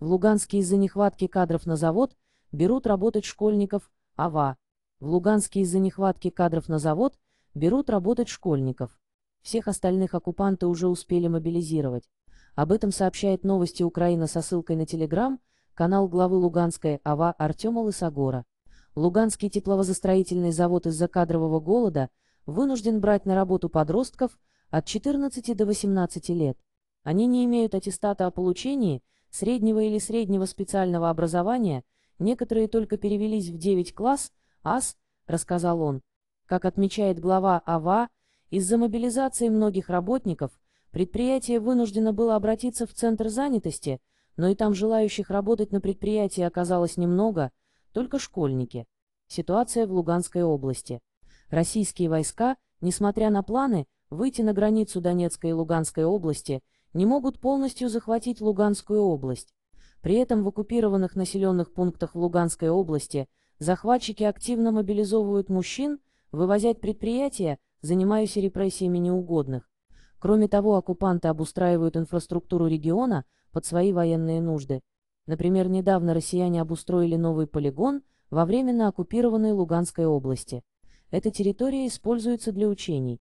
В Луганске из-за нехватки кадров на завод берут работать школьников, АВА. В Луганске из-за нехватки кадров на завод берут работать школьников. Всех остальных оккупанты уже успели мобилизировать. Об этом сообщает новости Украина со ссылкой на Телеграм, канал главы Луганской АВА Артема Лысогора. Луганский тепловозостроительный завод из-за кадрового голода вынужден брать на работу подростков от 14 до 18 лет. Они не имеют аттестата о получении – среднего или среднего специального образования, некоторые только перевелись в 9 класс, АС, рассказал он. Как отмечает глава АВА, из-за мобилизации многих работников предприятие вынуждено было обратиться в Центр занятости, но и там желающих работать на предприятии оказалось немного, только школьники. Ситуация в Луганской области. Российские войска, несмотря на планы, выйти на границу Донецкой и Луганской области – не могут полностью захватить Луганскую область. При этом в оккупированных населенных пунктах Луганской области захватчики активно мобилизовывают мужчин, вывозят предприятия, занимаясь репрессиями неугодных. Кроме того, оккупанты обустраивают инфраструктуру региона под свои военные нужды. Например, недавно россияне обустроили новый полигон во временно оккупированной Луганской области. Эта территория используется для учений.